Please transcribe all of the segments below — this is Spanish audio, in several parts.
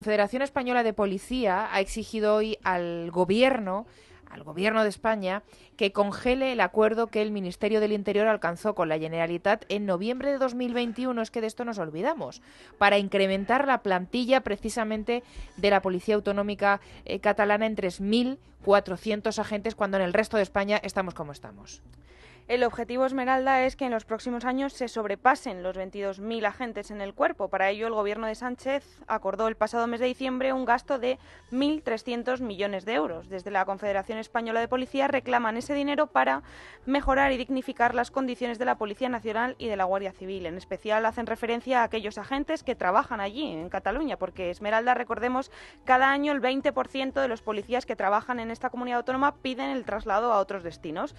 La Federación Española de Policía ha exigido hoy al gobierno al gobierno de España que congele el acuerdo que el Ministerio del Interior alcanzó con la Generalitat en noviembre de 2021, es que de esto nos olvidamos, para incrementar la plantilla precisamente de la Policía Autonómica eh, Catalana en 3.400 agentes, cuando en el resto de España estamos como estamos. El objetivo Esmeralda es que en los próximos años se sobrepasen los 22.000 agentes en el cuerpo. Para ello, el gobierno de Sánchez acordó el pasado mes de diciembre un gasto de 1.300 millones de euros. Desde la Confederación Española de Policía reclaman ese dinero para mejorar y dignificar las condiciones de la Policía Nacional y de la Guardia Civil. En especial hacen referencia a aquellos agentes que trabajan allí, en Cataluña, porque Esmeralda, recordemos, cada año el 20% de los policías que trabajan en esta comunidad autónoma piden el traslado a otros destinos.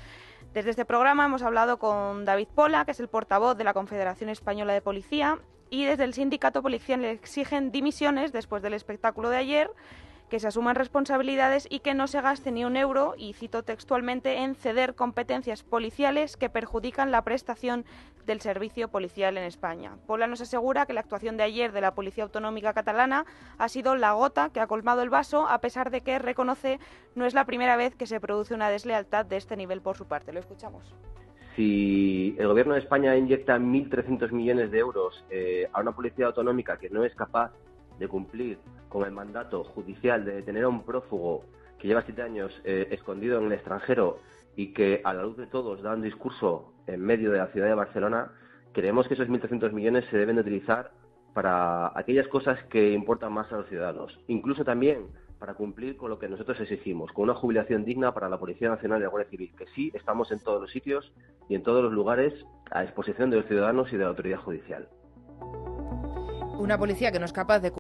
Desde este programa, hemos hablado con David Pola, que es el portavoz de la Confederación Española de Policía, y desde el sindicato policial le exigen dimisiones después del espectáculo de ayer que se asuman responsabilidades y que no se gaste ni un euro, y cito textualmente, en ceder competencias policiales que perjudican la prestación del servicio policial en España. Pola nos asegura que la actuación de ayer de la Policía Autonómica Catalana ha sido la gota que ha colmado el vaso, a pesar de que, reconoce, no es la primera vez que se produce una deslealtad de este nivel por su parte. Lo escuchamos si el gobierno de España inyecta 1.300 millones de euros eh, a una policía autonómica que no es capaz de cumplir con el mandato judicial de detener a un prófugo que lleva siete años eh, escondido en el extranjero y que a la luz de todos da un discurso en medio de la ciudad de Barcelona, creemos que esos 1.300 millones se deben de utilizar para aquellas cosas que importan más a los ciudadanos, incluso también para cumplir con lo que nosotros exigimos, con una jubilación digna para la Policía Nacional y la Guardia Civil, que sí estamos en todos los sitios y en todos los lugares a disposición de los ciudadanos y de la autoridad judicial. Una policía que no es capaz de